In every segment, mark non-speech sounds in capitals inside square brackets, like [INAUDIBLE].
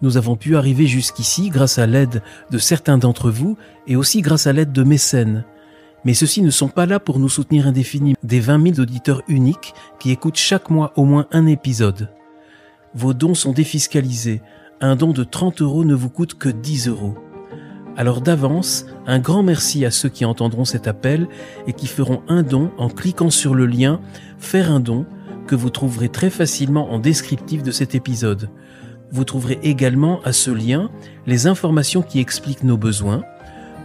nous avons pu arriver jusqu'ici grâce à l'aide de certains d'entre vous et aussi grâce à l'aide de mécènes. Mais ceux-ci ne sont pas là pour nous soutenir indéfiniment, des 20 000 auditeurs uniques qui écoutent chaque mois au moins un épisode. Vos dons sont défiscalisés. Un don de 30 euros ne vous coûte que 10 euros. Alors d'avance, un grand merci à ceux qui entendront cet appel et qui feront un don en cliquant sur le lien Faire un don que vous trouverez très facilement en descriptif de cet épisode. Vous trouverez également à ce lien les informations qui expliquent nos besoins.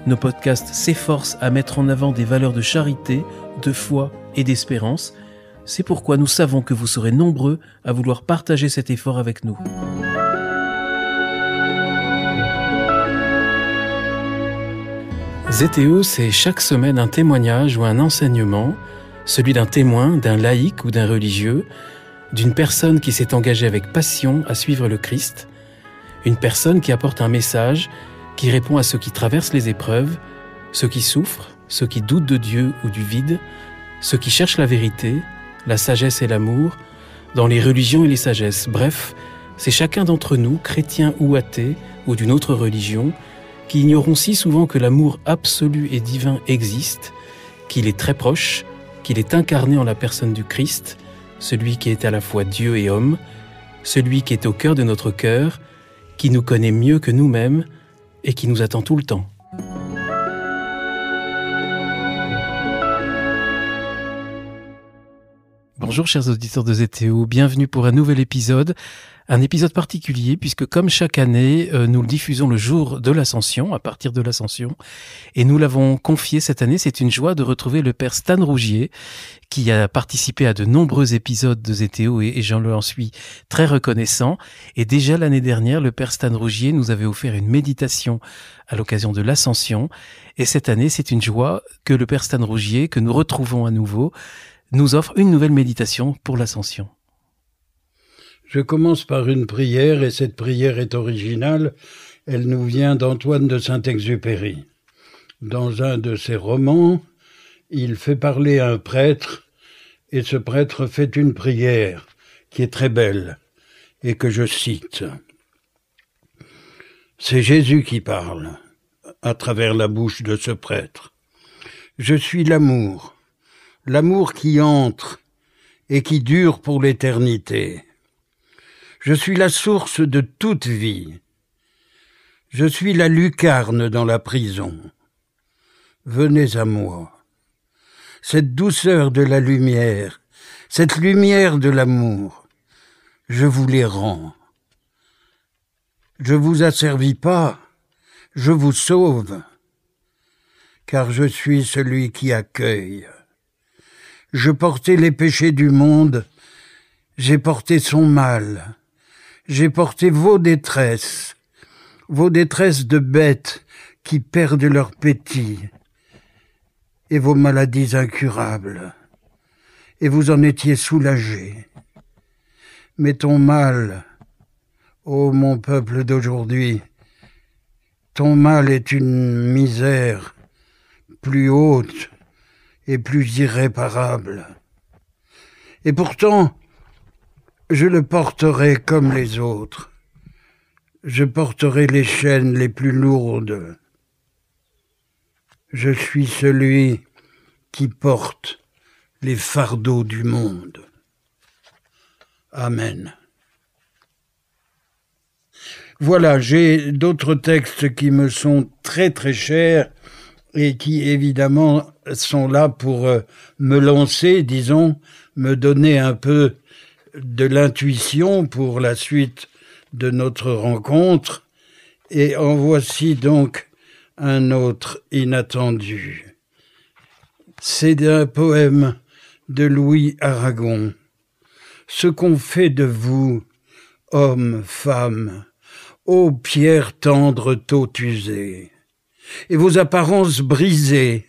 Nos podcasts s'efforcent à mettre en avant des valeurs de charité, de foi et d'espérance. C'est pourquoi nous savons que vous serez nombreux à vouloir partager cet effort avec nous. ZTE, c'est chaque semaine un témoignage ou un enseignement, celui d'un témoin, d'un laïc ou d'un religieux, d'une personne qui s'est engagée avec passion à suivre le Christ, une personne qui apporte un message qui répond à ceux qui traversent les épreuves, ceux qui souffrent, ceux qui doutent de Dieu ou du vide, ceux qui cherchent la vérité, la sagesse et l'amour, dans les religions et les sagesses. Bref, c'est chacun d'entre nous, chrétien ou athée, ou d'une autre religion, qui ignorons si souvent que l'amour absolu et divin existe, qu'il est très proche, qu'il est incarné en la personne du Christ, celui qui est à la fois Dieu et homme, celui qui est au cœur de notre cœur, qui nous connaît mieux que nous-mêmes et qui nous attend tout le temps. Bonjour chers auditeurs de ZTO, bienvenue pour un nouvel épisode un épisode particulier puisque comme chaque année, euh, nous le diffusons le jour de l'ascension, à partir de l'ascension, et nous l'avons confié cette année. C'est une joie de retrouver le père Stan Rougier qui a participé à de nombreux épisodes de zétéo et, j'en suis très reconnaissant. Et déjà l'année dernière, le père Stan Rougier nous avait offert une méditation à l'occasion de l'ascension. Et cette année, c'est une joie que le père Stan Rougier, que nous retrouvons à nouveau, nous offre une nouvelle méditation pour l'ascension. Je commence par une prière, et cette prière est originale. Elle nous vient d'Antoine de Saint-Exupéry. Dans un de ses romans, il fait parler à un prêtre, et ce prêtre fait une prière qui est très belle, et que je cite. C'est Jésus qui parle à travers la bouche de ce prêtre. Je suis l'amour, l'amour qui entre et qui dure pour l'éternité. Je suis la source de toute vie. Je suis la lucarne dans la prison. Venez à moi. Cette douceur de la lumière, cette lumière de l'amour, je vous les rends. Je vous asservis pas, je vous sauve, car je suis celui qui accueille. Je portais les péchés du monde, j'ai porté son mal j'ai porté vos détresses, vos détresses de bêtes qui perdent leur pétit, et vos maladies incurables, et vous en étiez soulagés. Mais ton mal, ô mon peuple d'aujourd'hui, ton mal est une misère plus haute et plus irréparable. Et pourtant, je le porterai comme les autres. Je porterai les chaînes les plus lourdes. Je suis celui qui porte les fardeaux du monde. Amen. Voilà, j'ai d'autres textes qui me sont très très chers et qui évidemment sont là pour euh, me lancer, disons, me donner un peu de l'intuition pour la suite de notre rencontre, et en voici donc un autre inattendu. C'est un poème de Louis Aragon. Ce qu'on fait de vous, hommes, femmes, ô pierres tendre, tôt usées, et vos apparences brisées,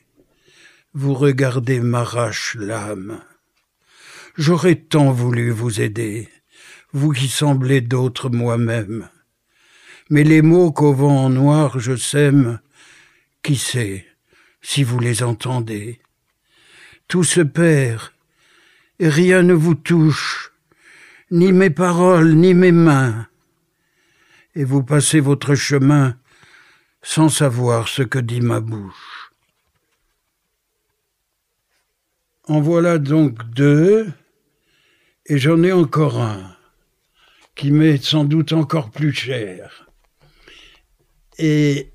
vous regardez m'arrache l'âme. J'aurais tant voulu vous aider, vous qui semblez d'autres moi-même. Mais les mots qu'au vent en noir je sème, qui sait si vous les entendez Tout se perd, et rien ne vous touche, ni mes paroles, ni mes mains. Et vous passez votre chemin sans savoir ce que dit ma bouche. En voilà donc deux. Et j'en ai encore un qui m'est sans doute encore plus cher. Et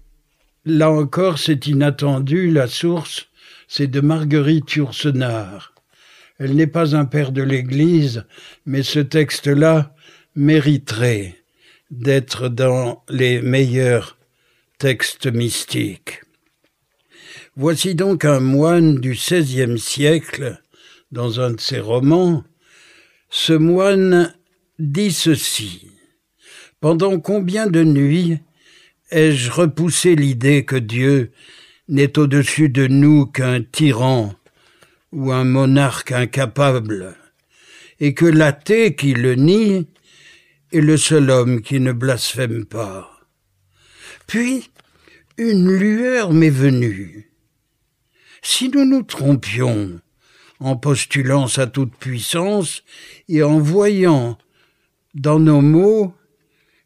là encore, c'est inattendu, la source, c'est de Marguerite Yourcenar. Elle n'est pas un père de l'Église, mais ce texte-là mériterait d'être dans les meilleurs textes mystiques. Voici donc un moine du XVIe siècle, dans un de ses romans, ce moine dit ceci. Pendant combien de nuits ai-je repoussé l'idée que Dieu n'est au-dessus de nous qu'un tyran ou un monarque incapable, et que l'athée qui le nie est le seul homme qui ne blasphème pas. Puis, une lueur m'est venue. Si nous nous trompions, en postulant sa toute-puissance et en voyant dans nos mots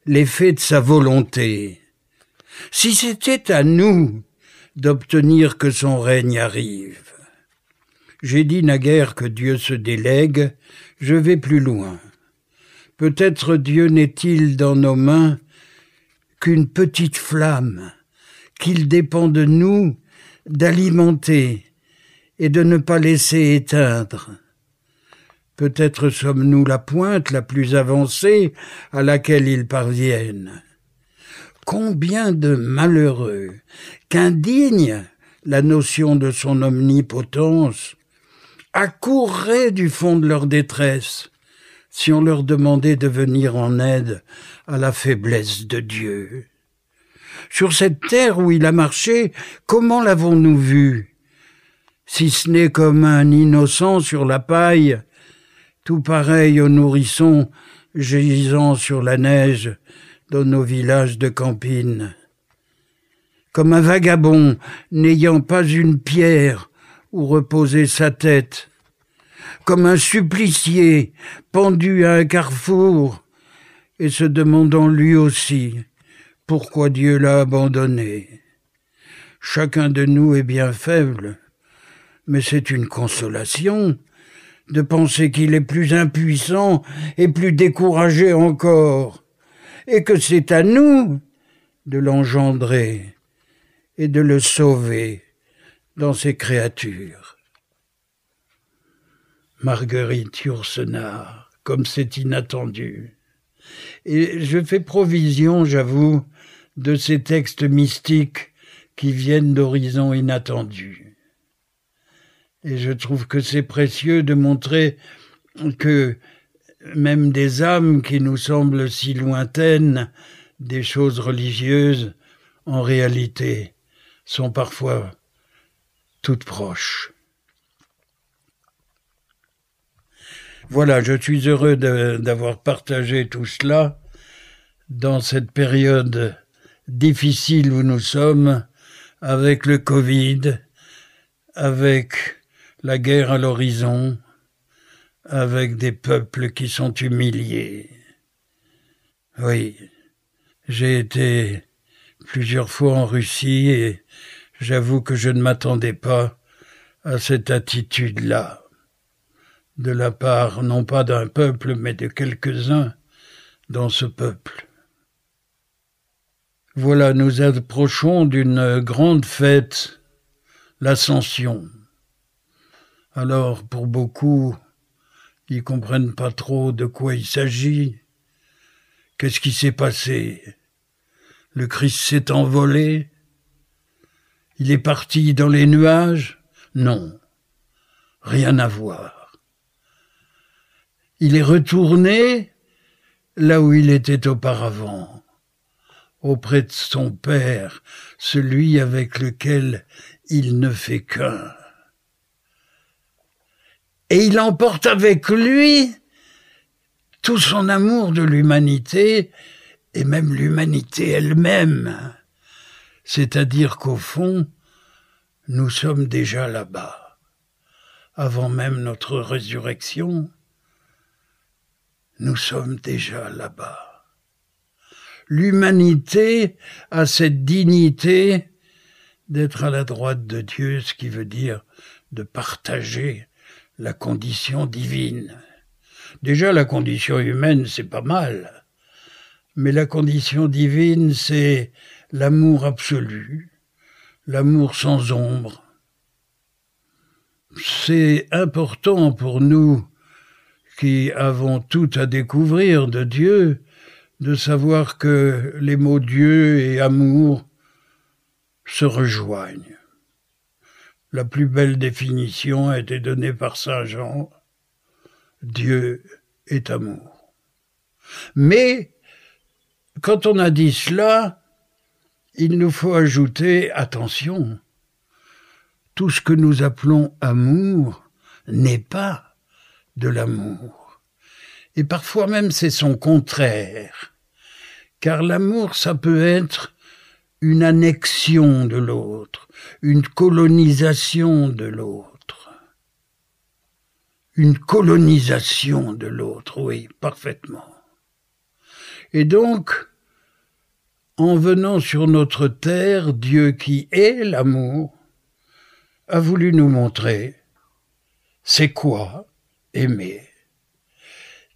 l'effet de sa volonté. Si c'était à nous d'obtenir que son règne arrive, j'ai dit naguère que Dieu se délègue, je vais plus loin. Peut-être Dieu n'est-il dans nos mains qu'une petite flamme, qu'il dépend de nous d'alimenter et de ne pas laisser éteindre. Peut-être sommes-nous la pointe la plus avancée à laquelle ils parviennent. Combien de malheureux, qu'indigne la notion de son omnipotence, accourraient du fond de leur détresse si on leur demandait de venir en aide à la faiblesse de Dieu. Sur cette terre où il a marché, comment l'avons-nous vu si ce n'est comme un innocent sur la paille, tout pareil aux nourrissons gisant sur la neige dans nos villages de campines, Comme un vagabond n'ayant pas une pierre où reposer sa tête, comme un supplicié pendu à un carrefour et se demandant lui aussi pourquoi Dieu l'a abandonné. Chacun de nous est bien faible mais c'est une consolation de penser qu'il est plus impuissant et plus découragé encore, et que c'est à nous de l'engendrer et de le sauver dans ses créatures. Marguerite Yourcenar, comme c'est inattendu. Et je fais provision, j'avoue, de ces textes mystiques qui viennent d'horizons inattendus. Et je trouve que c'est précieux de montrer que même des âmes qui nous semblent si lointaines des choses religieuses, en réalité, sont parfois toutes proches. Voilà, je suis heureux d'avoir partagé tout cela dans cette période difficile où nous sommes, avec le Covid, avec la guerre à l'horizon, avec des peuples qui sont humiliés. Oui, j'ai été plusieurs fois en Russie et j'avoue que je ne m'attendais pas à cette attitude-là, de la part non pas d'un peuple, mais de quelques-uns dans ce peuple. Voilà, nous approchons d'une grande fête, l'Ascension. Alors, pour beaucoup, ils comprennent pas trop de quoi il s'agit. Qu'est-ce qui s'est passé Le Christ s'est envolé Il est parti dans les nuages Non, rien à voir. Il est retourné là où il était auparavant, auprès de son Père, celui avec lequel il ne fait qu'un et il emporte avec lui tout son amour de l'humanité et même l'humanité elle-même. C'est-à-dire qu'au fond, nous sommes déjà là-bas, avant même notre résurrection, nous sommes déjà là-bas. L'humanité a cette dignité d'être à la droite de Dieu, ce qui veut dire de partager la condition divine. Déjà, la condition humaine, c'est pas mal, mais la condition divine, c'est l'amour absolu, l'amour sans ombre. C'est important pour nous qui avons tout à découvrir de Dieu, de savoir que les mots Dieu et amour se rejoignent. La plus belle définition a été donnée par Saint Jean. Dieu est amour. Mais, quand on a dit cela, il nous faut ajouter, attention, tout ce que nous appelons amour n'est pas de l'amour. Et parfois même c'est son contraire. Car l'amour, ça peut être une annexion de l'autre une colonisation de l'autre. Une colonisation de l'autre, oui, parfaitement. Et donc, en venant sur notre terre, Dieu qui est l'amour a voulu nous montrer c'est quoi aimer.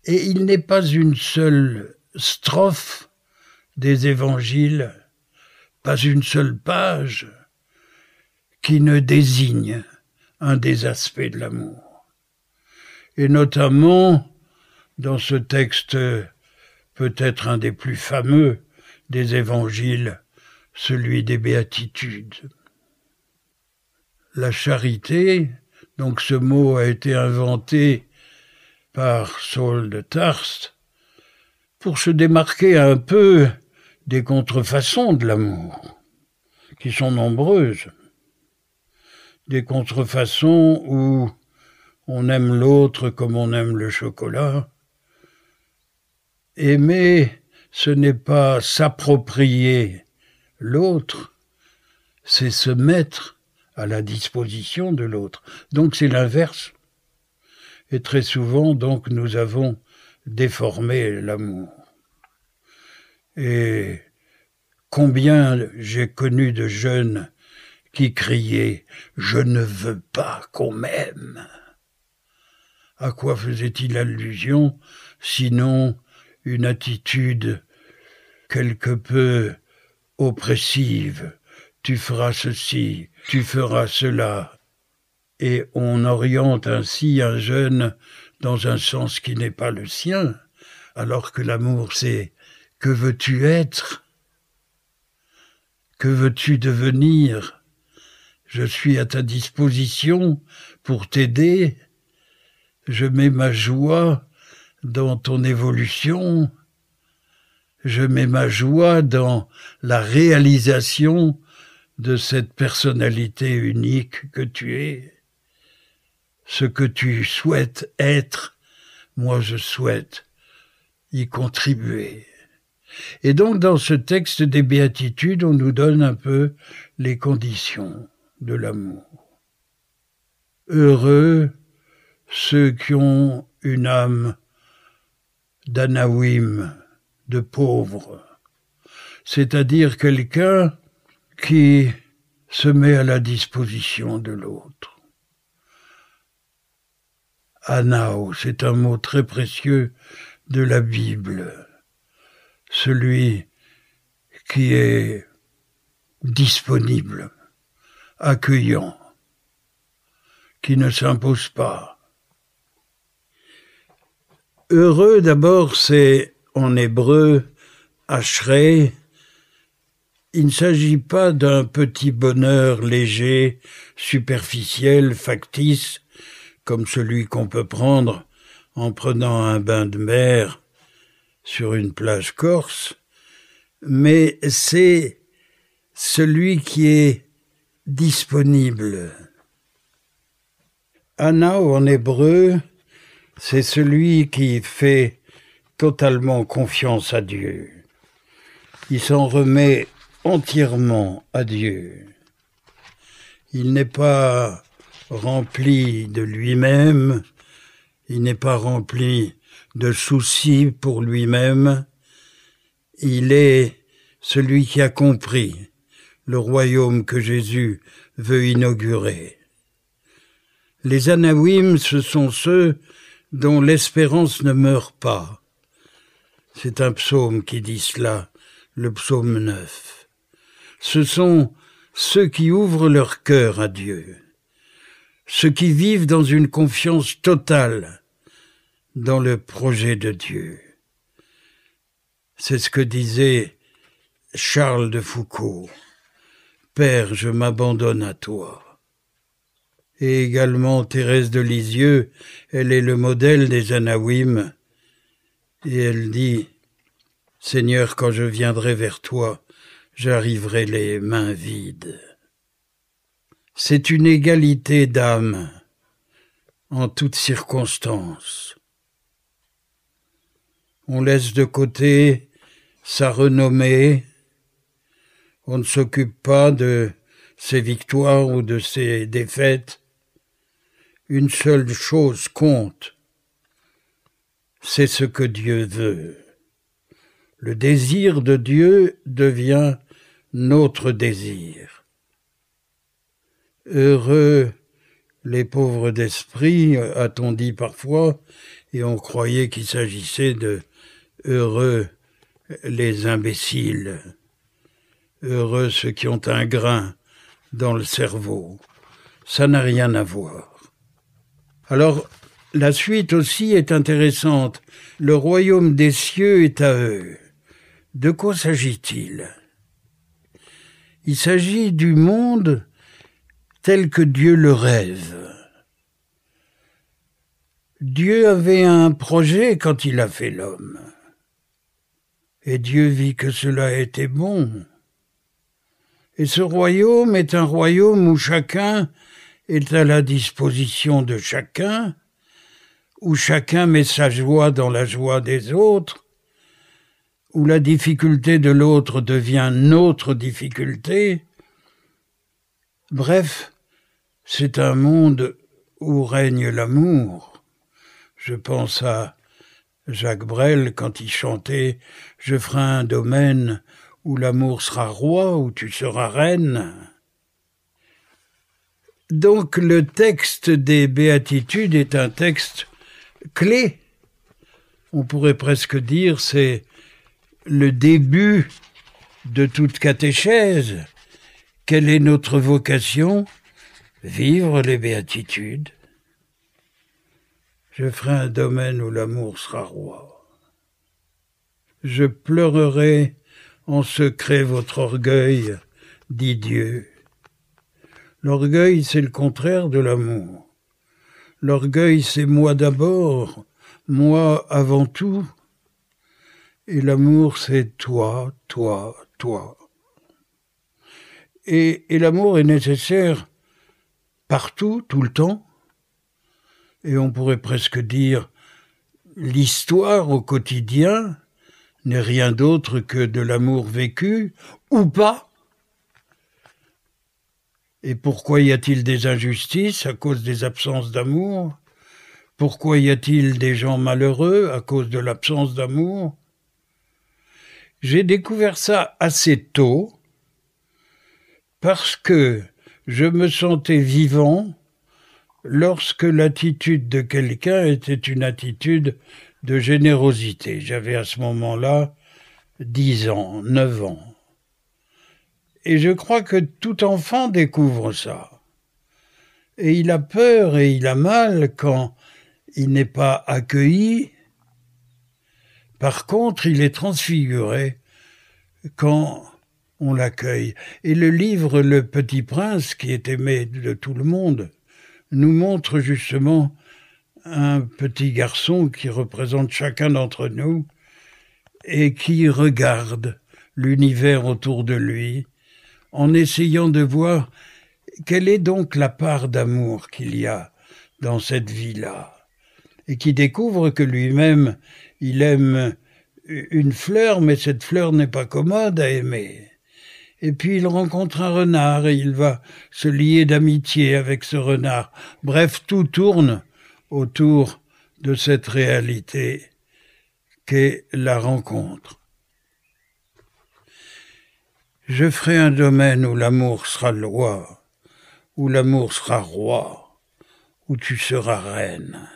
Et il n'est pas une seule strophe des évangiles, pas une seule page qui ne désigne un des aspects de l'amour. Et notamment dans ce texte peut-être un des plus fameux des évangiles, celui des béatitudes. La charité, donc ce mot a été inventé par Saul de Tarse pour se démarquer un peu des contrefaçons de l'amour, qui sont nombreuses des contrefaçons où on aime l'autre comme on aime le chocolat. Aimer, ce n'est pas s'approprier l'autre, c'est se mettre à la disposition de l'autre. Donc c'est l'inverse. Et très souvent, donc, nous avons déformé l'amour. Et combien j'ai connu de jeunes qui criait Je ne veux pas qu'on m'aime. À quoi faisait-il allusion, sinon une attitude quelque peu oppressive Tu feras ceci, tu feras cela. Et on oriente ainsi un jeune dans un sens qui n'est pas le sien, alors que l'amour c'est Que veux-tu être Que veux-tu devenir je suis à ta disposition pour t'aider, je mets ma joie dans ton évolution, je mets ma joie dans la réalisation de cette personnalité unique que tu es. Ce que tu souhaites être, moi je souhaite y contribuer. Et donc dans ce texte des béatitudes, on nous donne un peu les conditions de l'amour. Heureux ceux qui ont une âme d'anawim, de pauvre, c'est-à-dire quelqu'un qui se met à la disposition de l'autre. Anao, c'est un mot très précieux de la Bible, celui qui est disponible accueillant, qui ne s'impose pas. Heureux d'abord, c'est en hébreu achré, Il ne s'agit pas d'un petit bonheur léger, superficiel, factice, comme celui qu'on peut prendre en prenant un bain de mer sur une plage corse, mais c'est celui qui est disponible. Anna en hébreu, c'est celui qui fait totalement confiance à Dieu. Il s'en remet entièrement à Dieu. Il n'est pas rempli de lui-même, il n'est pas rempli de soucis pour lui-même, il est celui qui a compris le royaume que Jésus veut inaugurer. Les Anawim, ce sont ceux dont l'espérance ne meurt pas. C'est un psaume qui dit cela, le psaume 9. Ce sont ceux qui ouvrent leur cœur à Dieu, ceux qui vivent dans une confiance totale dans le projet de Dieu. C'est ce que disait Charles de Foucault. Père, je m'abandonne à toi. Et également Thérèse de Lisieux, elle est le modèle des Anawim, et elle dit Seigneur, quand je viendrai vers toi, j'arriverai les mains vides. C'est une égalité d'âme en toutes circonstances. On laisse de côté sa renommée, on ne s'occupe pas de ses victoires ou de ses défaites. Une seule chose compte. C'est ce que Dieu veut. Le désir de Dieu devient notre désir. Heureux les pauvres d'esprit, a-t-on dit parfois, et on croyait qu'il s'agissait de heureux les imbéciles heureux ceux qui ont un grain dans le cerveau. Ça n'a rien à voir. Alors, la suite aussi est intéressante. Le royaume des cieux est à eux. De quoi s'agit-il Il, s'agit du monde tel que Dieu le rêve. Dieu avait un projet quand il a fait l'homme. Et Dieu vit que cela était bon. Et ce royaume est un royaume où chacun est à la disposition de chacun, où chacun met sa joie dans la joie des autres, où la difficulté de l'autre devient notre difficulté. Bref, c'est un monde où règne l'amour. Je pense à Jacques Brel quand il chantait Je ferai un domaine où l'amour sera roi, où tu seras reine. Donc le texte des béatitudes est un texte clé. On pourrait presque dire c'est le début de toute catéchèse. Quelle est notre vocation Vivre les béatitudes. Je ferai un domaine où l'amour sera roi. Je pleurerai en secret votre orgueil, dit Dieu. L'orgueil, c'est le contraire de l'amour. L'orgueil, c'est moi d'abord, moi avant tout. Et l'amour, c'est toi, toi, toi. Et, et l'amour est nécessaire partout, tout le temps. Et on pourrait presque dire l'histoire au quotidien, n'est rien d'autre que de l'amour vécu ou pas. Et pourquoi y a-t-il des injustices à cause des absences d'amour Pourquoi y a-t-il des gens malheureux à cause de l'absence d'amour J'ai découvert ça assez tôt parce que je me sentais vivant lorsque l'attitude de quelqu'un était une attitude de générosité. J'avais à ce moment-là dix ans, neuf ans. Et je crois que tout enfant découvre ça. Et il a peur et il a mal quand il n'est pas accueilli. Par contre, il est transfiguré quand on l'accueille. Et le livre Le Petit Prince, qui est aimé de tout le monde, nous montre justement un petit garçon qui représente chacun d'entre nous et qui regarde l'univers autour de lui en essayant de voir quelle est donc la part d'amour qu'il y a dans cette vie-là et qui découvre que lui-même il aime une fleur mais cette fleur n'est pas commode à aimer. Et puis il rencontre un renard et il va se lier d'amitié avec ce renard. Bref, tout tourne autour de cette réalité qu'est la rencontre. Je ferai un domaine où l'amour sera loi, où l'amour sera roi, où tu seras reine.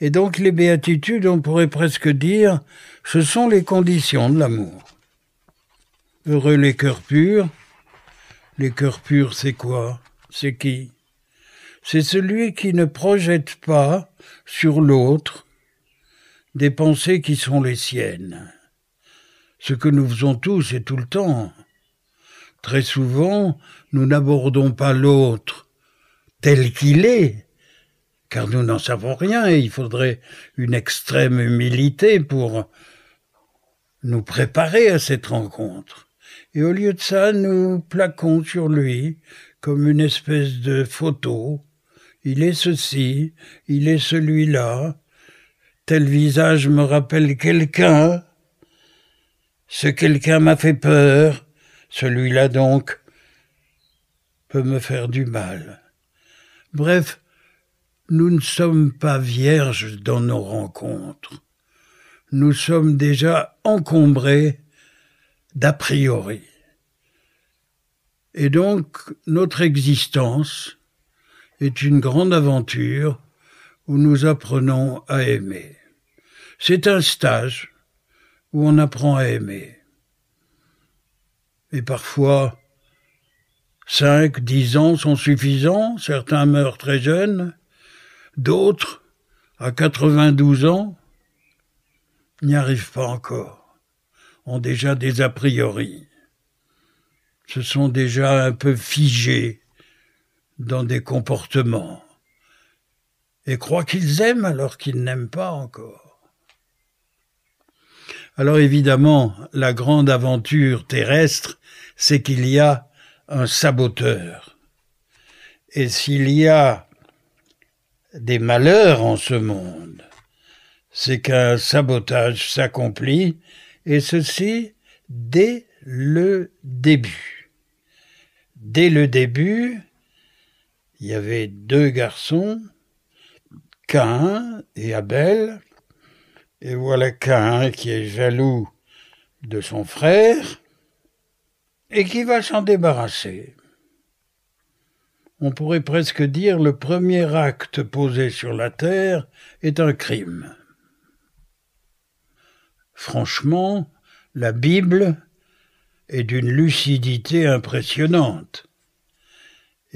Et donc les béatitudes, on pourrait presque dire, ce sont les conditions de l'amour. Heureux les cœurs purs. Les cœurs purs, c'est quoi C'est qui c'est celui qui ne projette pas sur l'autre des pensées qui sont les siennes. Ce que nous faisons tous et tout le temps. Très souvent, nous n'abordons pas l'autre tel qu'il est, car nous n'en savons rien et il faudrait une extrême humilité pour nous préparer à cette rencontre. Et au lieu de ça, nous plaquons sur lui comme une espèce de photo il est ceci, il est celui-là, tel visage me rappelle quelqu'un, ce quelqu'un m'a fait peur, celui-là donc peut me faire du mal. Bref, nous ne sommes pas vierges dans nos rencontres. Nous sommes déjà encombrés d'a priori. Et donc, notre existence, est une grande aventure où nous apprenons à aimer. C'est un stage où on apprend à aimer. Et parfois, cinq, dix ans sont suffisants, certains meurent très jeunes, d'autres, à 92 ans, n'y arrivent pas encore, ont déjà des a priori, se sont déjà un peu figés dans des comportements et croient qu'ils aiment alors qu'ils n'aiment pas encore. Alors évidemment, la grande aventure terrestre, c'est qu'il y a un saboteur. Et s'il y a des malheurs en ce monde, c'est qu'un sabotage s'accomplit, et ceci dès le début. Dès le début, il y avait deux garçons, Cain et Abel. Et voilà Cain qui est jaloux de son frère et qui va s'en débarrasser. On pourrait presque dire le premier acte posé sur la terre est un crime. Franchement, la Bible est d'une lucidité impressionnante.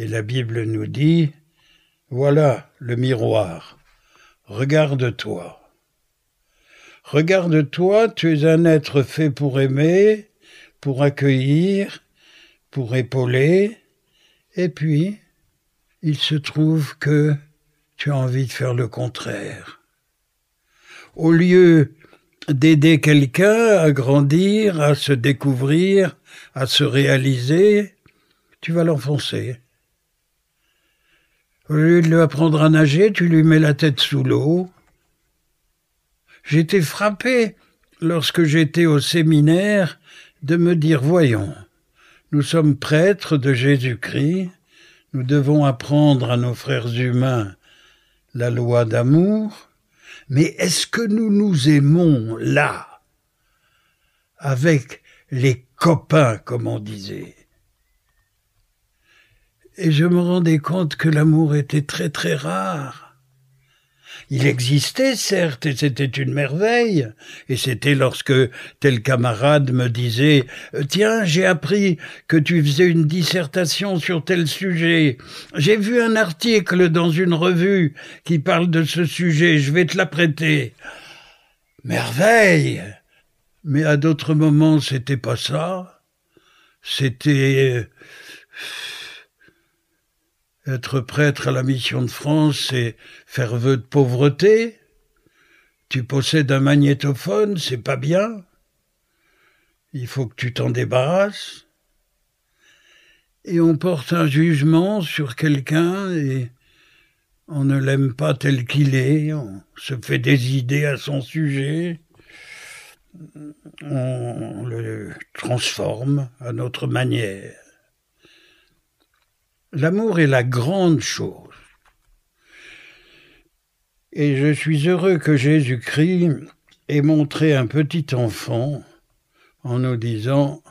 Et la Bible nous dit, voilà le miroir, regarde-toi. Regarde-toi, tu es un être fait pour aimer, pour accueillir, pour épauler, et puis, il se trouve que tu as envie de faire le contraire. Au lieu d'aider quelqu'un à grandir, à se découvrir, à se réaliser, tu vas l'enfoncer. Au lieu de lui apprendre à nager, tu lui mets la tête sous l'eau. J'étais frappé, lorsque j'étais au séminaire, de me dire, voyons, nous sommes prêtres de Jésus-Christ, nous devons apprendre à nos frères humains la loi d'amour, mais est-ce que nous nous aimons là, avec les copains, comme on disait et je me rendais compte que l'amour était très très rare. Il existait, certes, et c'était une merveille. Et c'était lorsque tel camarade me disait Tiens, j'ai appris que tu faisais une dissertation sur tel sujet. J'ai vu un article dans une revue qui parle de ce sujet, je vais te l'apprêter. » Merveille Mais à d'autres moments, c'était pas ça. C'était euh, être prêtre à la mission de France, c'est faire vœu de pauvreté. Tu possèdes un magnétophone, c'est pas bien. Il faut que tu t'en débarrasses. Et on porte un jugement sur quelqu'un et on ne l'aime pas tel qu'il est, on se fait des idées à son sujet, on le transforme à notre manière. L'amour est la grande chose. Et je suis heureux que Jésus-Christ ait montré un petit enfant en nous disant,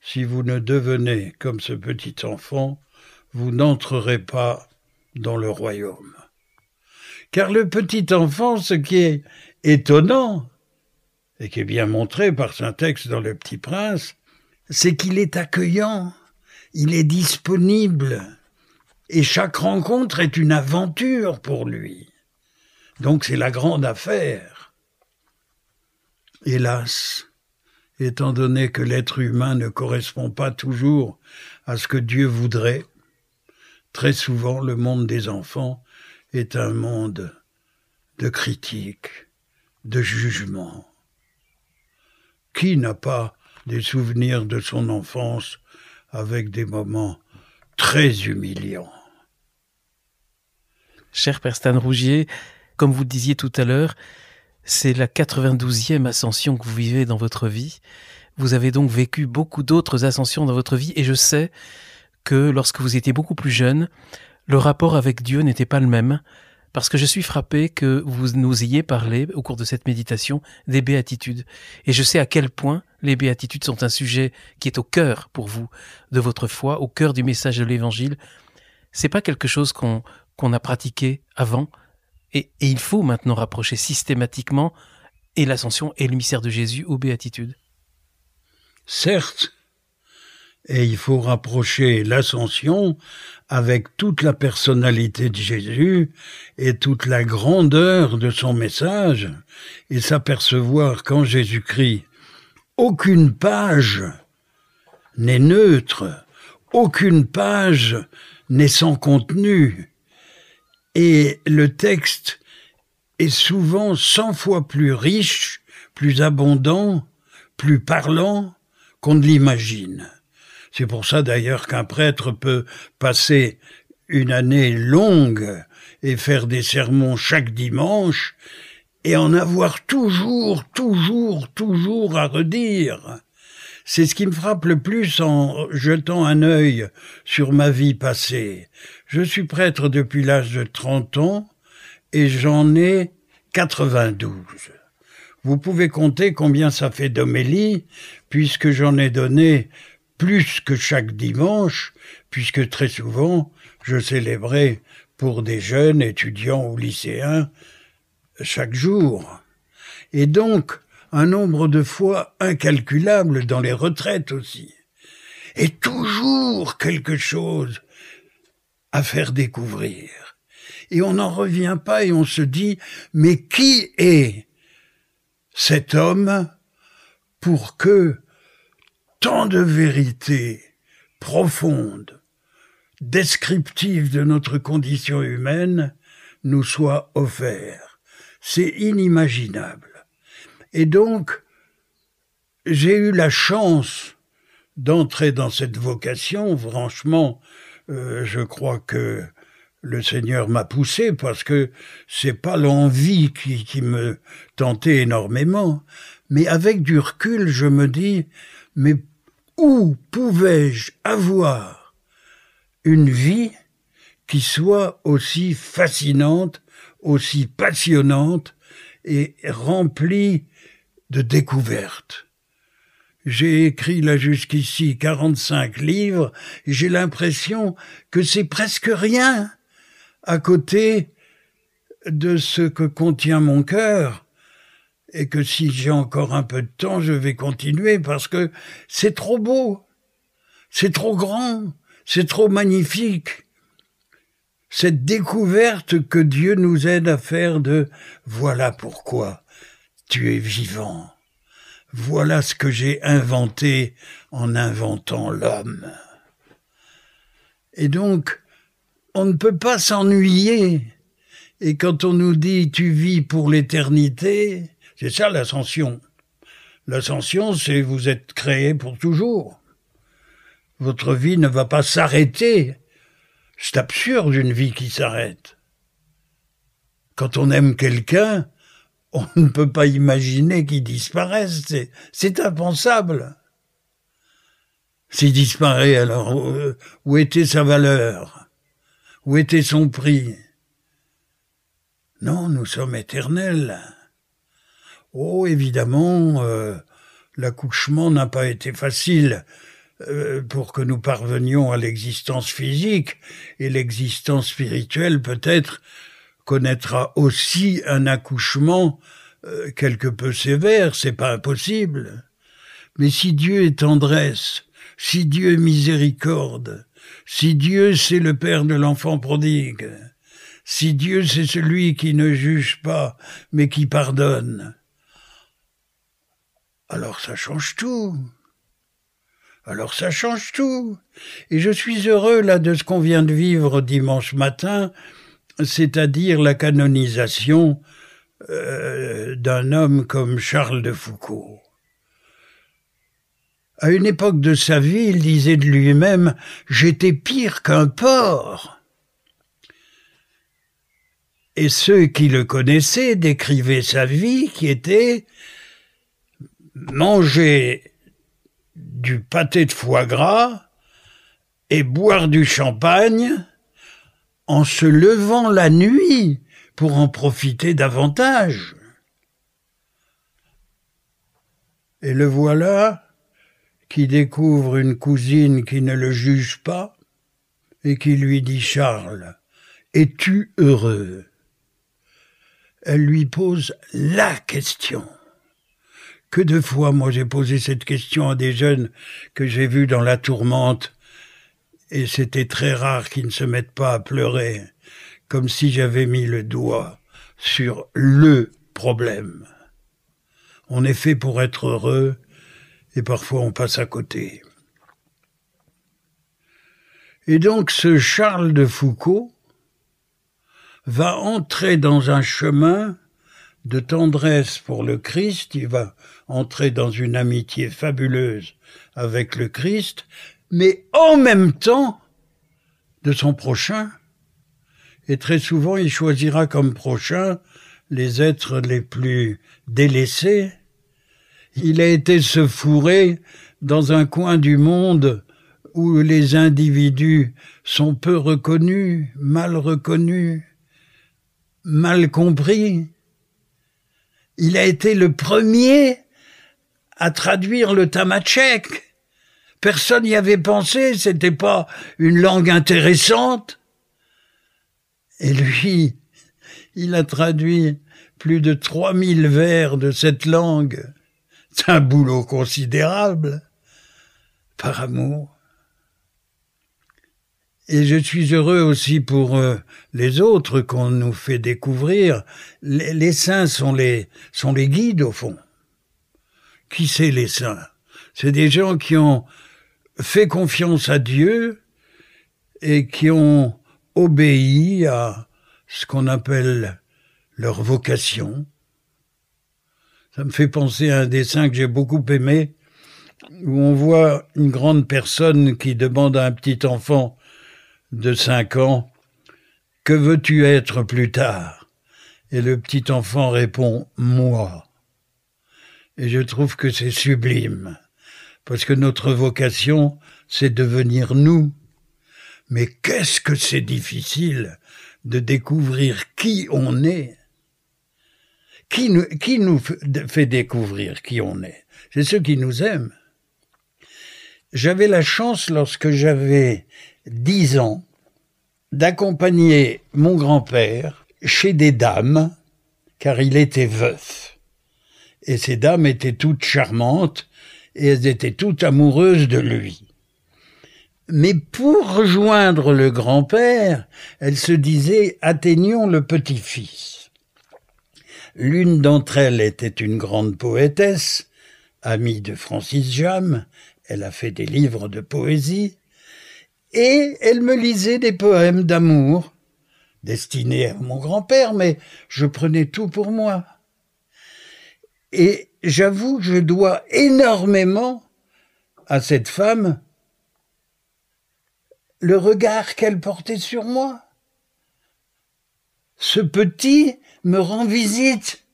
si vous ne devenez comme ce petit enfant, vous n'entrerez pas dans le royaume. Car le petit enfant, ce qui est étonnant, et qui est bien montré par saint texte dans Le Petit Prince, c'est qu'il est accueillant il est disponible et chaque rencontre est une aventure pour lui. Donc c'est la grande affaire. Hélas, étant donné que l'être humain ne correspond pas toujours à ce que Dieu voudrait, très souvent le monde des enfants est un monde de critique, de jugement. Qui n'a pas des souvenirs de son enfance avec des moments très humiliants. Cher Père Stan Rougier, comme vous le disiez tout à l'heure, c'est la 92e ascension que vous vivez dans votre vie. Vous avez donc vécu beaucoup d'autres ascensions dans votre vie et je sais que lorsque vous étiez beaucoup plus jeune, le rapport avec Dieu n'était pas le même parce que je suis frappé que vous nous ayez parlé au cours de cette méditation des béatitudes. Et je sais à quel point les béatitudes sont un sujet qui est au cœur pour vous de votre foi, au cœur du message de l'évangile. C'est pas quelque chose qu'on a pratiqué avant et, il faut maintenant rapprocher systématiquement et l'ascension et le de Jésus aux béatitudes. Certes, et il faut rapprocher l'ascension avec toute la personnalité de Jésus et toute la grandeur de son message et s'apercevoir qu'en Jésus-Christ, aucune page n'est neutre, aucune page n'est sans contenu et le texte est souvent cent fois plus riche, plus abondant, plus parlant qu'on ne l'imagine. C'est pour ça d'ailleurs qu'un prêtre peut passer une année longue et faire des sermons chaque dimanche et en avoir toujours, toujours, toujours à redire. C'est ce qui me frappe le plus en jetant un œil sur ma vie passée. Je suis prêtre depuis l'âge de 30 ans et j'en ai 92. Vous pouvez compter combien ça fait d'homélie, puisque j'en ai donné plus que chaque dimanche, puisque très souvent je célébrais pour des jeunes étudiants ou lycéens chaque jour. Et donc un nombre de fois incalculable dans les retraites aussi. Et toujours quelque chose à faire découvrir. Et on n'en revient pas et on se dit, mais qui est cet homme pour que tant de vérités profondes, descriptives de notre condition humaine, nous soient offertes. C'est inimaginable. Et donc, j'ai eu la chance d'entrer dans cette vocation. Franchement, euh, je crois que le Seigneur m'a poussé parce que c'est pas l'envie qui, qui me tentait énormément. Mais avec du recul, je me dis, mais où pouvais-je avoir une vie qui soit aussi fascinante, aussi passionnante et remplie de découvertes j'ai écrit là jusqu'ici 45 livres, j'ai l'impression que c'est presque rien à côté de ce que contient mon cœur et que si j'ai encore un peu de temps, je vais continuer parce que c'est trop beau, c'est trop grand, c'est trop magnifique. Cette découverte que Dieu nous aide à faire de voilà pourquoi tu es vivant. Voilà ce que j'ai inventé en inventant l'homme. Et donc, on ne peut pas s'ennuyer. Et quand on nous dit tu vis pour l'éternité, c'est ça l'ascension. L'ascension, c'est vous êtes créé pour toujours. Votre vie ne va pas s'arrêter. C'est absurde une vie qui s'arrête. Quand on aime quelqu'un, [LAUGHS] on ne peut pas imaginer qu'il disparaisse. C'est impensable. S'il disparaît, alors euh, où était sa valeur Où était son prix Non, nous sommes éternels. Oh, évidemment, euh, l'accouchement n'a pas été facile euh, pour que nous parvenions à l'existence physique, et l'existence spirituelle peut-être connaîtra aussi un accouchement euh, quelque peu sévère, c'est pas impossible. Mais si Dieu est tendresse, si Dieu est miséricorde, si Dieu c'est le Père de l'enfant prodigue, si Dieu c'est celui qui ne juge pas, mais qui pardonne, alors ça change tout. Alors ça change tout. Et je suis heureux là de ce qu'on vient de vivre dimanche matin, c'est-à-dire la canonisation euh, d'un homme comme Charles de Foucault. À une époque de sa vie, il disait de lui-même J'étais pire qu'un porc. Et ceux qui le connaissaient décrivaient sa vie qui était manger du pâté de foie gras et boire du champagne en se levant la nuit pour en profiter davantage. Et le voilà qui découvre une cousine qui ne le juge pas et qui lui dit Charles, es-tu heureux Elle lui pose la question. Que de fois, moi, j'ai posé cette question à des jeunes que j'ai vus dans la tourmente, et c'était très rare qu'ils ne se mettent pas à pleurer, comme si j'avais mis le doigt sur LE problème. On est fait pour être heureux, et parfois on passe à côté. Et donc ce Charles de Foucault va entrer dans un chemin de tendresse pour le Christ, il va entrer dans une amitié fabuleuse avec le Christ, mais en même temps de son prochain. Et très souvent, il choisira comme prochain les êtres les plus délaissés. Il a été se fourrer dans un coin du monde où les individus sont peu reconnus, mal reconnus, mal compris. Il a été le premier à traduire le tamachek. Personne n'y avait pensé, c'était pas une langue intéressante. Et lui, il a traduit plus de 3000 vers de cette langue. C'est un boulot considérable. Par amour. Et je suis heureux aussi pour euh, les autres qu'on nous fait découvrir. Les, saints sont les, sont les guides, au fond. Qui c'est les saints C'est des gens qui ont fait confiance à Dieu et qui ont obéi à ce qu'on appelle leur vocation. Ça me fait penser à un dessin que j'ai beaucoup aimé, où on voit une grande personne qui demande à un petit enfant de cinq ans Que veux-tu être plus tard Et le petit enfant répond Moi. Et je trouve que c'est sublime, parce que notre vocation, c'est devenir nous. Mais qu'est-ce que c'est difficile de découvrir qui on est qui nous, qui nous fait découvrir qui on est C'est ceux qui nous aiment. J'avais la chance, lorsque j'avais dix ans d'accompagner mon grand-père chez des dames, car il était veuf. Et ces dames étaient toutes charmantes, et elles étaient toutes amoureuses de lui. Mais pour rejoindre le grand-père, elles se disaient atteignons le petit-fils. L'une d'entre elles était une grande poétesse, amie de Francis Jam, elle a fait des livres de poésie, et elle me lisait des poèmes d'amour, destinés à mon grand-père, mais je prenais tout pour moi. Et j'avoue que je dois énormément à cette femme le regard qu'elle portait sur moi. Ce petit me rend visite.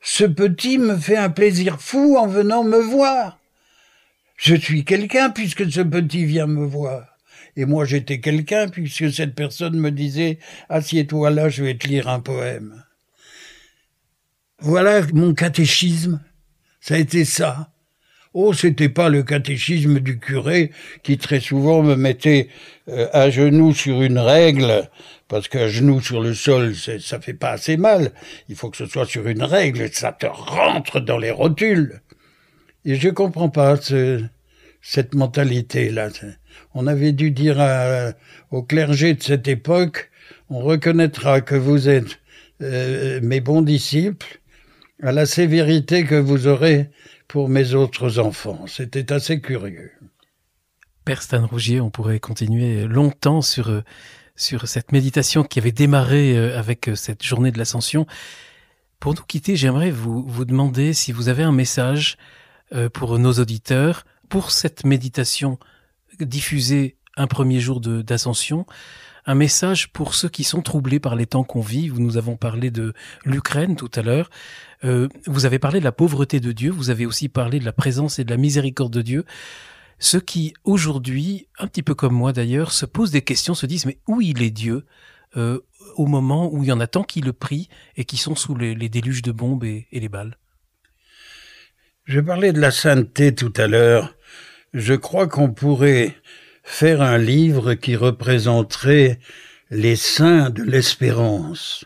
Ce petit me fait un plaisir fou en venant me voir. Je suis quelqu'un puisque ce petit vient me voir. Et moi, j'étais quelqu'un, puisque cette personne me disait Assieds-toi là, je vais te lire un poème. Voilà mon catéchisme. Ça a été ça. Oh, c'était pas le catéchisme du curé qui très souvent me mettait euh, à genoux sur une règle, parce qu'à genoux sur le sol, ça fait pas assez mal. Il faut que ce soit sur une règle, ça te rentre dans les rotules. Et je comprends pas cette mentalité-là on avait dû dire aux au clergé de cette époque, on reconnaîtra que vous êtes euh, mes bons disciples à la sévérité que vous aurez pour mes autres enfants. C'était assez curieux. Père Stan Rougier, on pourrait continuer longtemps sur, cette méditation qui avait démarré euh, avec euh, cette journée de l'ascension. Pour nous quitter, j'aimerais vous demander si vous avez un message pour nos auditeurs, pour cette méditation diffuser un premier jour d'ascension un message pour ceux qui sont troublés par les temps qu'on vit. Nous avons parlé de l'Ukraine tout à l'heure. Euh, vous avez parlé de la pauvreté de Dieu. Vous avez aussi parlé de la présence et de la miséricorde de Dieu. Ceux qui, aujourd'hui, un petit peu comme moi d'ailleurs, se posent des questions, se disent, mais où il est Dieu euh, au moment où il y en a tant qui le prient et qui sont sous les, déluges de bombes et les balles Je parlais de la sainteté tout à l'heure je crois qu'on pourrait faire un livre qui représenterait les saints de l'espérance,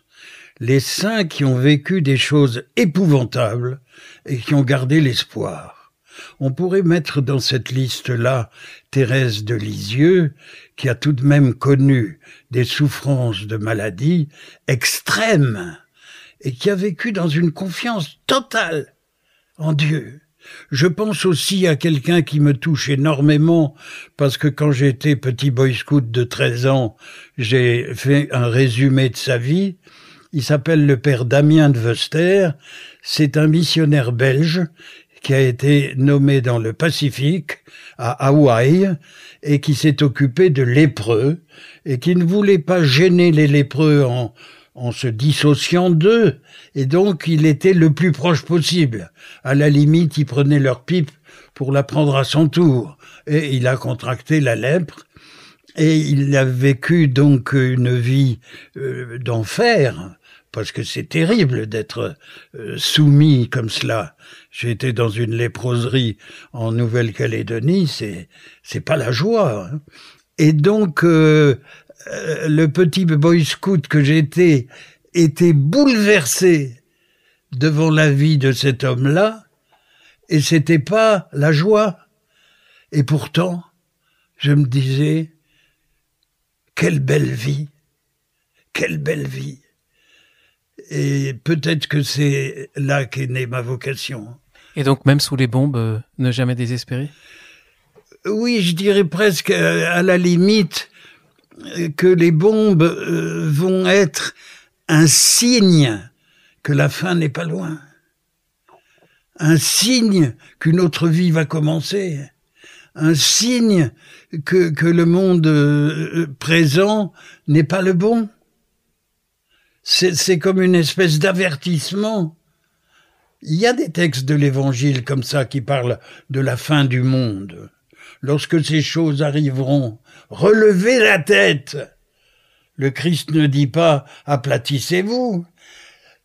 les saints qui ont vécu des choses épouvantables et qui ont gardé l'espoir. On pourrait mettre dans cette liste-là Thérèse de Lisieux, qui a tout de même connu des souffrances de maladies extrêmes et qui a vécu dans une confiance totale en Dieu. Je pense aussi à quelqu'un qui me touche énormément parce que quand j'étais petit boy scout de 13 ans, j'ai fait un résumé de sa vie. Il s'appelle le père Damien de Vester. C'est un missionnaire belge qui a été nommé dans le Pacifique, à Hawaï, et qui s'est occupé de lépreux, et qui ne voulait pas gêner les lépreux en, en se dissociant d'eux, et donc il était le plus proche possible. À la limite, il prenait leur pipe pour la prendre à son tour, et il a contracté la lèpre, et il a vécu donc une vie euh, d'enfer, parce que c'est terrible d'être euh, soumis comme cela. J'ai été dans une léproserie en Nouvelle-Calédonie, c'est c'est pas la joie. Hein. Et donc, euh, euh, le petit boy scout que j'étais était bouleversé devant la vie de cet homme-là, et c'était pas la joie. Et pourtant, je me disais, quelle belle vie, quelle belle vie. Et peut-être que c'est là qu'est née ma vocation. Et donc, même sous les bombes, euh, ne jamais désespérer Oui, je dirais presque euh, à la limite, que les bombes euh, vont être un signe que la fin n'est pas loin, un signe qu'une autre vie va commencer, un signe que, que le monde euh, euh, présent n'est pas le bon. C'est comme une espèce d'avertissement. Il y a des textes de l'Évangile comme ça qui parlent de la fin du monde. Lorsque ces choses arriveront, relevez la tête. Le Christ ne dit pas aplatissez-vous.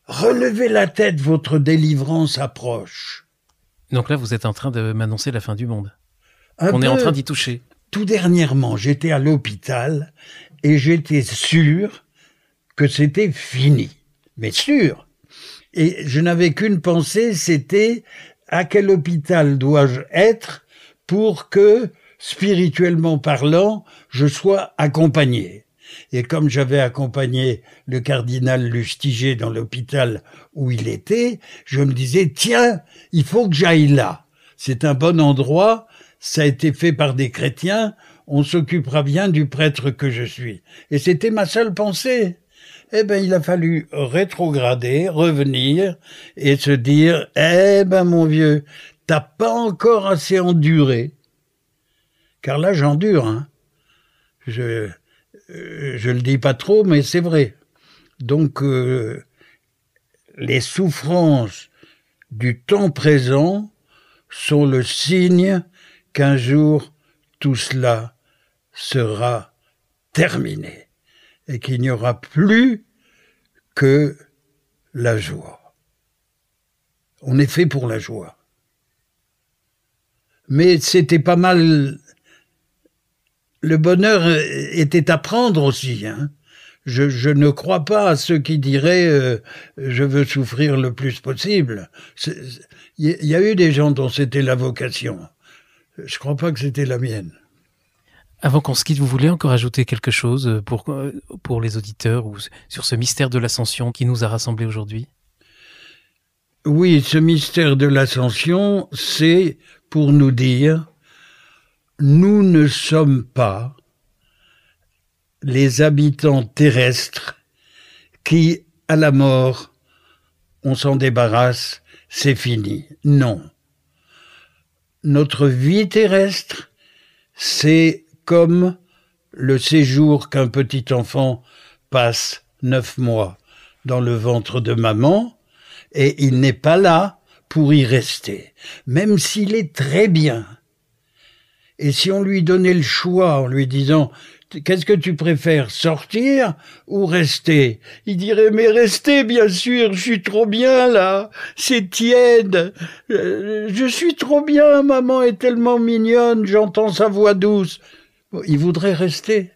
Relevez la tête, votre délivrance approche. Donc là, vous êtes en train de m'annoncer la fin du monde. On est en train d'y toucher. Tout dernièrement, j'étais à l'hôpital et j'étais sûr que c'était fini. Mais sûr. Et je n'avais qu'une pensée, c'était à quel hôpital dois-je être pour que spirituellement parlant, je sois accompagné. Et comme j'avais accompagné le cardinal Lustiger dans l'hôpital où il était, je me disais, tiens, il faut que j'aille là. C'est un bon endroit, ça a été fait par des chrétiens, on s'occupera bien du prêtre que je suis. Et c'était ma seule pensée. Eh ben, il a fallu rétrograder, revenir et se dire, eh ben, mon vieux, t'as pas encore assez enduré car là, j'endure. Hein. Je euh, je le dis pas trop, mais c'est vrai. Donc, euh, les souffrances du temps présent sont le signe qu'un jour tout cela sera terminé et qu'il n'y aura plus que la joie. On est fait pour la joie. Mais c'était pas mal le bonheur euh, était à prendre aussi. Hein. Je, ne crois pas à ceux qui diraient euh, je veux souffrir le plus possible. Il y a eu des gens dont c'était la vocation. Je ne crois pas que c'était la mienne. Avant qu'on se quitte, vous voulez encore ajouter quelque chose euh, pour, les auditeurs ou sur ce mystère de l'ascension qui nous a rassemblés aujourd'hui Oui, ce mystère de l'ascension, c'est pour nous dire nous ne sommes pas les habitants terrestres qui, à la mort, on s'en débarrasse, c'est fini. Non. Notre vie terrestre, c'est comme le séjour qu'un petit enfant passe neuf mois dans le ventre de maman, et il n'est pas là pour y rester, même s'il est très bien et si on lui donnait le choix en lui disant Qu'est-ce que tu préfères sortir ou rester Il dirait mais rester bien sûr, je suis trop bien là, c'est tiède. Euh, je suis trop bien, maman est tellement mignonne, j'entends sa voix douce. Il voudrait rester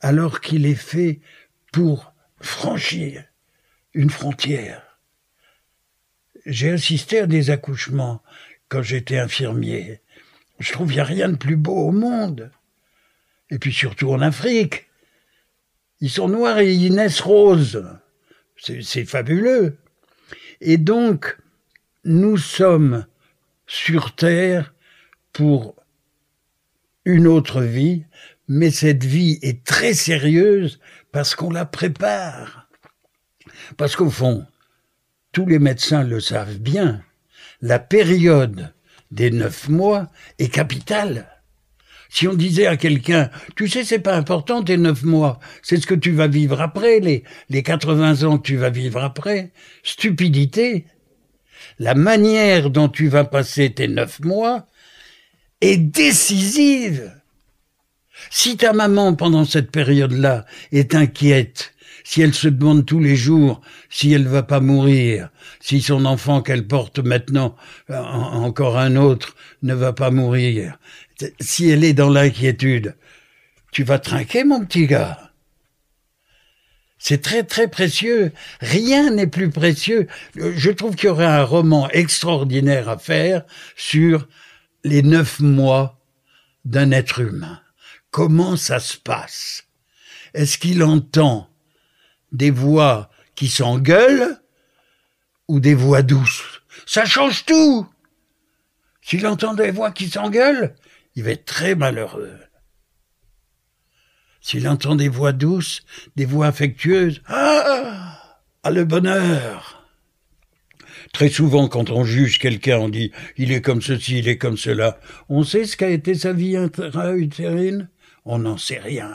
alors qu'il est fait pour franchir une frontière. J'ai assisté à des accouchements quand j'étais infirmier je trouve qu'il n'y a rien de plus beau au monde. Et puis surtout en Afrique. Ils sont noirs et ils naissent roses. C'est fabuleux. Et donc, nous sommes sur Terre pour une autre vie, mais cette vie est très sérieuse parce qu'on la prépare. Parce qu'au fond, tous les médecins le savent bien, la période des neuf mois est capital. Si on disait à quelqu'un, tu sais, c'est pas important tes neuf mois, c'est ce que tu vas vivre après, les, les 80 ans que tu vas vivre après, stupidité. La manière dont tu vas passer tes neuf mois est décisive. Si ta maman, pendant cette période-là, est inquiète, si elle se demande tous les jours si elle va pas mourir, si son enfant qu'elle porte maintenant, encore un autre, ne va pas mourir, si elle est dans l'inquiétude, tu vas trinquer mon petit gars. C'est très très précieux. Rien n'est plus précieux. Je trouve qu'il y aurait un roman extraordinaire à faire sur les neuf mois d'un être humain. Comment ça se passe Est-ce qu'il entend des voix qui s'engueulent ou des voix douces. Ça change tout. S'il entend des voix qui s'engueulent, il va être très malheureux. S'il entend des voix douces, des voix affectueuses, ah, À ah, le bonheur. Très souvent, quand on juge quelqu'un, on dit il est comme ceci, il est comme cela. On sait ce qu'a été sa vie intra-utérine On n'en sait rien.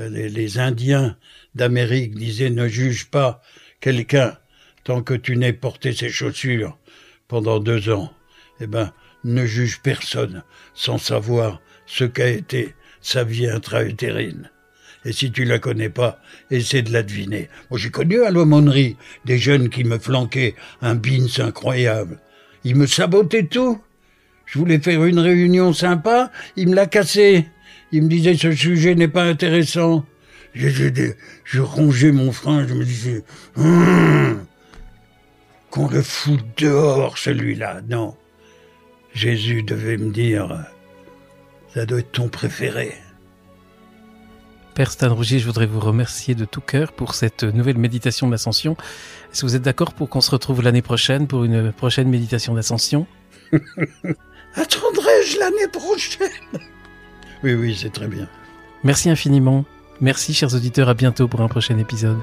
Euh, les, Indiens d'Amérique disaient ne juge pas quelqu'un tant que tu n'aies porté ses chaussures pendant deux ans. Eh ben, ne juge personne sans savoir ce qu'a été sa vie intra-utérine. Et si tu la connais pas, essaie de la deviner. Moi, j'ai connu à l'aumônerie des jeunes qui me flanquaient un bins incroyable. Ils me sabotaient tout. Je voulais faire une réunion sympa, ils me l'a cassé. Il me disait ce sujet n'est pas intéressant. Je, rongeais mon frein, je me disais hum, qu'on le fout dehors celui-là. Non, Jésus devait me dire ça doit être ton préféré. Père Stan Rougier, je voudrais vous remercier de tout cœur pour cette nouvelle méditation d'ascension. Est-ce que vous êtes d'accord pour qu'on se retrouve l'année prochaine pour une prochaine méditation d'ascension [LAUGHS] Attendrai-je l'année prochaine oui, oui, c'est très bien. Merci infiniment. Merci, chers auditeurs. À bientôt pour un prochain épisode.